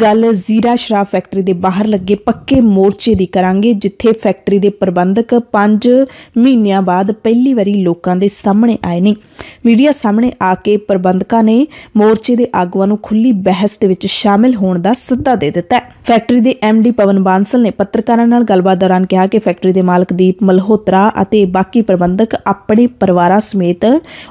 ਗੱਲ ਜ਼ੀਰਾ ਸ਼ਰਾਬ ਫੈਕਟਰੀ ਦੇ ਬਾਹਰ ਲੱਗੇ ਪੱਕੇ ਮੋਰਚੇ ਦੀ ਕਰਾਂਗੇ ਜਿੱਥੇ ਫੈਕਟਰੀ ਦੇ ਪ੍ਰਬੰਧਕ 5 ਮਹੀਨਿਆਂ ਬਾਅਦ ਪਹਿਲੀ ਵਾਰੀ ਲੋਕਾਂ ਦੇ ਸਾਹਮਣੇ ਆਏ ਨੇ ਮੀਡੀਆ ਸਾਹਮਣੇ ਆ ਕੇ ਪ੍ਰਬੰਧਕਾਂ ਨੇ ਮੋਰਚੇ ਦੇ ਆਗੂਆਂ ਨੂੰ ਖੁੱਲੀ ਬਹਿਸ ਦੇ ਵਿੱਚ ਸ਼ਾਮਿਲ ਹੋਣ ਦਾ ਸੱਦਾ ਦੇ ਦਿੱਤਾ ਫੈਕਟਰੀ ਦੇ ਐਮਡੀ ਪਵਨ ਬਾਂਸਲ ਨੇ ਪੱਤਰਕਾਰਾਂ ਨਾਲ ਗੱਲਬਾਤ ਦੌਰਾਨ ਕਿਹਾ ਕਿ ਫੈਕਟਰੀ ਦੇ ਮਾਲਕ ਦੀਪ ਮਲਹੋਤਰਾ ਅਤੇ ਬਾਕੀ ਪ੍ਰਬੰਧਕ ਆਪਣੇ ਪਰਿਵਾਰਾਂ ਸਮੇਤ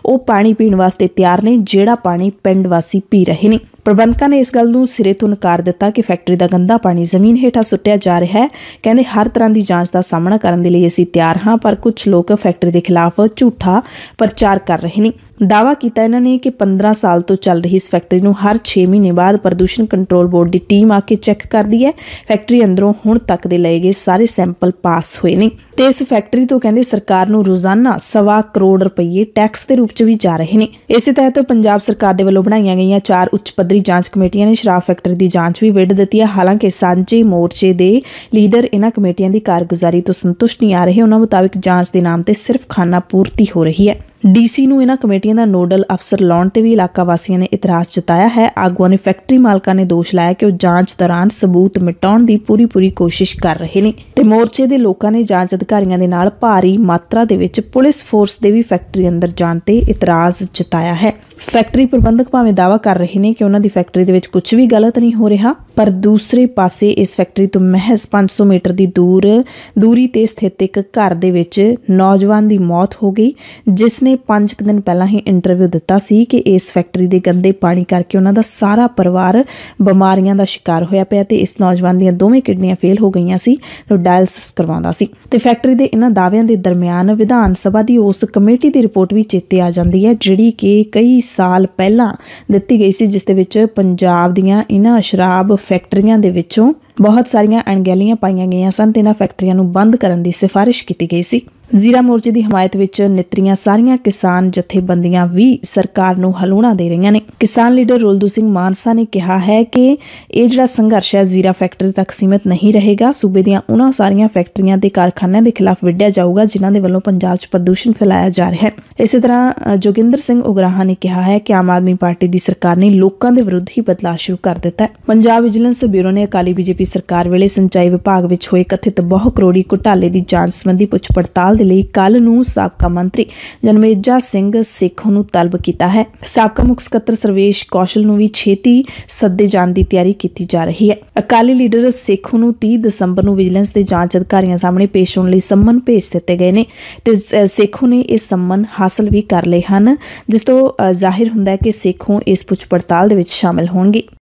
ਉਹ ਪਾਣੀ ਪੀਣ ਵਾਸਤੇ ਤਿਆਰ ਨੇ ਜਿਹੜਾ ਪਾਣੀ ਪਿੰਡ ਵਾਸੀ ਪੀ ਰਹੇ ਨੇ ਪ੍ਰਬੰਧਕਾਂ ਨੇ ਇਸ ਗੱਲ ਨੂੰ ਸਿਰੇ ਤੋਂ ਨਕਾਰ ਦਿੱਤਾ ਕਿ ਫੈਕਟਰੀ ਦਾ ਗੰਦਾ ਪਾਣੀ ਜ਼ਮੀਨ ਹੇਠਾਂ ਸੁੱਟਿਆ ਜਾ ਰਿਹਾ ਹੈ ਕਹਿੰਦੇ ਹਰ ਤਰ੍ਹਾਂ ਦੀ ਜਾਂਚ ਦਾ ਸਾਹਮਣਾ ਕਰਨ ਦੇ ਲਈ ਅਸੀਂ ਤਿਆਰ ਹਾਂ ਪਰ ਕੁਝ ਲੋਕ ਫੈਕਟਰੀ ਦੇ ਖਿਲਾਫ ਝੂਠਾ ਪ੍ਰਚਾਰ ਕਰ ਰਹੇ ਨੇ ਦਾਵਾ ਕੀਤਾ ਇਹਨਾਂ ਨੇ ਕਿ 15 ਸਾਲ ਤੋਂ ਚੱਲ ਰਹੀ ਇਸ ਫੈਕਟਰੀ ਨੂੰ ਹਰ 6 ਮਹੀਨੇ ਬਾਅਦ ਪ੍ਰਦੂਸ਼ਣ ਕੰਟਰੋਲ ਬੋਰਡ ਦੀ ਟੀਮ ਆ ਕੇ ਚੈੱਕ ਕਰਦੀ ਹੈ ਫੈਕਟਰੀ ਅੰਦਰੋਂ ਹੁਣ ਤੱਕ ਦੇ ਲਏ ਗਏ ਸਾਰੇ ਸੈਂਪਲ ਪਾਸ ਹੋਏ ਨੇ ਤੇ ਇਸ ਫੈਕਟਰੀ ਤੋਂ ਕਹਿੰਦੇ ਸਰਕਾਰ ਨੂੰ ਰੋਜ਼ਾਨਾ ਸਵਾ ਕਰੋੜ ਰੁਪਏ ਟੈਕਸ ਦੇ ਰੂਪ 'ਚ ਵੀ ਜਾ ਰਹੇ ਨੇ ਇਸੇ ਤਹਿਤ ਪੰਜਾਬ ਸਰਕਾਰ ਦੇ ਵੱਲੋਂ ਬਣਾਈਆਂ ਗਈਆਂ ਚਾਰ ਉੱਚ ਪੱਧਰੀ ਜਾਂਚ ਕਮੇਟੀਆਂ ਨੇ ਸ਼ਰਾਬ ਫੈਕਟਰੀ ਦੀ ਜਾਂਚ ਵੀ ਵਿੱਢ ਦਿੱਤੀ ਹੈ ਹਾਲਾਂਕਿ ਸਾਂਝੇ ਮੋਰਚੇ ਦੇ ਲੀਡਰ ਇਹਨਾਂ ਕਮੇਟੀਆਂ ਦੀ ਕਾਰਗੁਜ਼ਾਰੀ ਤੋਂ ਸੰਤੁਸ਼ਟ ਨਹੀਂ ਆ ਰਹੇ ਉਹਨਾਂ ਮੁਤਾਬਕ ਜਾਂਚ ਦੇ ਨਾਮ ਤੇ ਸਿਰਫ ਖਾਨਾ ਪੂਰਤੀ ਹੋ ਰਹੀ ਹੈ ਡੀਸੀ ਨੂੰ ਇਹਨਾਂ ਕਮੇਟੀਆਂ ਦਾ ਨੋਡਲ ਅਫਸਰ ਲਾਉਣ ਤੇ ਵੀ ਇਲਾਕਾ ਵਾਸੀਆਂ ਨੇ ਇਤਰਾਜ਼ ਜਤਾਇਆ ਹੈ ਆਗੂਆਂ ਨੇ ਫੈਕਟਰੀ ਮਾਲਕਾਂ ਨੇ ਦੋਸ਼ ਲਾਇਆ ਕਿ ਉਹ ਜਾਂਚ ਦੌਰਾਨ ਸਬੂਤ ਮਿਟਾਉਣ ਦੀ ਪੂਰੀ ਪੂਰੀ ਕੋਸ਼ਿਸ਼ ਕਰ ਰਹੇ ਨੇ ਤੇ ਮੋਰਚੇ ਦੇ ਲੋਕਾਂ ਨੇ ਜਾਂਚ ਅਧਿਕਾਰੀਆਂ ਦੇ ਨਾਲ ਭਾਰੀ ਮਾਤਰਾ ਦੇ ਵਿੱਚ ਪੁਲਿਸ ਫੋਰਸ ਦੇ ਵੀ ਫੈਕਟਰੀ ਅੰਦਰ ਜਾਣ ਤੇ ਇਤਰਾਜ਼ ਜਤਾਇਆ ਹੈ ਫੈਕਟਰੀ ਪ੍ਰਬੰਧਕ ਭਾਵੇਂ ਦਾਵਾ ਕਰ ਰਹੇ ਨੇ ਕਿ ਉਹਨਾਂ ਦੀ ਫੈਕਟਰੀ ਦੇ ਵਿੱਚ ਕੁਝ ਵੀ ਗਲਤ ਨਹੀਂ ਹੋ ਰਿਹਾ ਪਰ ਦੂਸਰੇ ਪਾਸੇ ਇਸ ਫੈਕਟਰੀ ਤੋਂ ਮਹਿਜ਼ 500 ਮੀਟਰ ਦੀ ਦੂਰ ਦੂਰੀ ਤੇ ਸਥਿਤ ਇੱਕ ਘਰ ਦੇ ਵਿੱਚ ਨੌਜਵਾਨ ਦੀ ਮੌਤ ਹੋ ਗਈ ਜਿਸ ਨੇ 5 ਦਿਨ ਪਹਿਲਾਂ ਹੀ ਇੰਟਰਵਿਊ ਦਿੱਤਾ ਸੀ ਕਿ ਇਸ ਫੈਕਟਰੀ ਦੇ ਗੰਦੇ ਪਾਣੀ ਕਰਕੇ ਉਹਨਾਂ ਦਾ ਸਾਰਾ ਪਰਿਵਾਰ ਬਿਮਾਰੀਆਂ ਦਾ ਸ਼ਿਕਾਰ ਹੋਇਆ ਪਿਆ ਤੇ ਇਸ ਨੌਜਵਾਨ ਦੀਆਂ ਦੋਵੇਂ ਕਿਡਨੀਆਂ ਫੇਲ ਹੋ ਗਈਆਂ ਸੀ ਤੇ ਡਾਇਲਸਿਸ ਕਰਵਾਉਂਦਾ ਸੀ ਤੇ ਫੈਕਟਰੀ ਦੇ ਇਹਨਾਂ ਦਾਅਵਿਆਂ ਦੇ ਦਰਮਿਆਨ ਵਿਧਾਨ ਸਭਾ ਦੀ ਉਸ ਕਮੇਟੀ ਦੀ ਰਿਪੋਰਟ ਵੀ ਚੇਤੇ ਆ ਜਾਂਦੀ ਹੈ ਜਿਹੜੀ ਕਿ ਕਈ ਸਾਲ ਪਹਿਲਾਂ ਦਿੱਤੀ ਗਈ ਸੀ ਜਿਸ ਦੇ ਵਿੱਚ ਪੰਜਾਬ ਦੀਆਂ ਇਹਨਾਂ ਸ਼ਰਾਬ ਫੈਕਟਰੀਆਂ ਦੇ ਵਿੱਚੋਂ ਬਹੁਤ ਸਾਰੀਆਂ ਅਣਗਹਿਲੀਆਂ ਪਾਈਆਂ ਗਈਆਂ ਸਨ ਤੇ ਇਹਨਾਂ ਫੈਕਟਰੀਆਂ ਨੂੰ ਬੰਦ ਕਰਨ ਦੀ ਸਿਫਾਰਿਸ਼ ਕੀਤੀ ਗਈ ਸੀ ਜ਼ੀਰਾ ਮੋਰਚੇ ਦੀ ਹਮਾਇਤ ਵਿੱਚ ਨਿਤਰੀਆਂ ਸਾਰੀਆਂ ਕਿਸਾਨ ਜਥੇਬੰਦੀਆਂ ਵੀ ਸਰਕਾਰ ਨੂੰ ਹਲੂਣਾ ਦੇ ਰਹੀਆਂ ਨੇ ਕਿਸਾਨ ਲੀਡਰ ਰੋਲਦੂ ਸਿੰਘ ਮਾਨਸਾ ਨੇ ਕਿਹਾ ਹੈ ਕਿ ਇਹ ਜਿਹੜਾ ਸੰਘਰਸ਼ ਹੈ ਜ਼ੀਰਾ ਫੈਕਟਰੀ ਤੱਕ ਸੀਮਿਤ ਨਹੀਂ ਰਹੇਗਾ ਸੂਬੇ ਦੀਆਂ ਉਹਨਾਂ ਸਾਰੀਆਂ ਫੈਕਟਰੀਆਂ ਤੇ ਕਾਰਖਾਨਿਆਂ ਦੇ ਖਿਲਾਫ ਵਿੱਢਿਆ ਜਾਊਗਾ ਜਿਨ੍ਹਾਂ ਦੇ ਵੱਲੋਂ ਪੰਜਾਬ 'ਚ ਪ੍ਰਦੂਸ਼ਣ ਫੈਲਾਇਆ ਜਾ ਰਿਹਾ ਹੈ ਇਸੇ ਤਰ੍ਹਾਂ ਜੋਗਿੰਦਰ ਸਿੰਘ ਉਗਰਾਹਾ ਨੇ ਕਿਹਾ ਹੈ ਕਿ ਆਮ ਆਦਮੀ ਪਾਰਟੀ ਦੀ ਸਰਕਾਰ ਨੇ ਲੋਕਾਂ ਦੇ ਵਿਰੁੱਧ ਹੀ ਬਦਲਾਅ ਸ਼ੁਰੂ ਕਰ ਦਿੱਤਾ ਹੈ ਪੰਜਾਬ ਵਿਜੀਲੈਂਸ ਬਿਊਰੋ ਨੇ ਅਕਾਲੀ ਬੀਜੇਪੀ ਸਰਕਾਰ ਵੇਲੇ ਸਿੰਚਾਈ ਵਿਭਾਗ ਵਿੱਚ ਹੋਏ ਕਥਿਤ ਬਹੁ ਕਰੋੜੀ ਘੁਟਾਲੇ ਦੀ ਜਾਂਚ ਸੰਬੰਧੀ ਪੁੱਛ ਪੜਤਾਲ ਦੇ ਲਈ ਕੱਲ ਨੂੰ ਸਾਬਕਾ ਮੰਤਰੀ ਜਨਮੇਜਾ ਸਿੰਘ ਸਿੱਖ ਨੂੰ ਤਲਬ ਕੀਤਾ ਹੈ ਸਾਬਕਾ ਮੁੱਖ ਸਕੱਤਰ ਸਰਵੇਸ਼ ਕੌਸ਼ਲ ਨੂੰ ਵੀ ਛੇਤੀ ਸੱਦੇ ਜਾਣ ਦੀ ਤਿਆਰੀ ਕੀਤੀ ਜਾ ਰਹੀ ਹੈ ਅਕਾਲੀ ਲੀਡਰ ਸਿੱਖ ਨੂੰ 30 ਦਸੰਬਰ ਨੂੰ ਵਿਜੀਲੈਂਸ ਦੇ ਜਾਂਚ ਅਧਿਕਾਰੀਆਂ ਸਾਹਮਣੇ ਪੇਸ਼ ਹੋਣ ਲਈ ਸੰਮਨ ਭੇਜ ਦਿੱਤੇ ਗਏ ਨੇ ਤੇ ਸਿੱਖ ਨੇ ਇਹ ਸੰਮਨ ਹਾਸਲ ਵੀ ਕਰ ਲਏ ਹਨ ਜਿਸ ਤੋਂ ਜ਼ਾਹਿਰ ਹੁੰਦਾ ਹੈ ਕਿ ਸਿੱਖੂ ਇਸ ਪੁੱਛ ਪੜਤਾਲ ਦੇ ਵਿੱਚ ਸ਼ਾਮਲ ਹੋਣਗੇ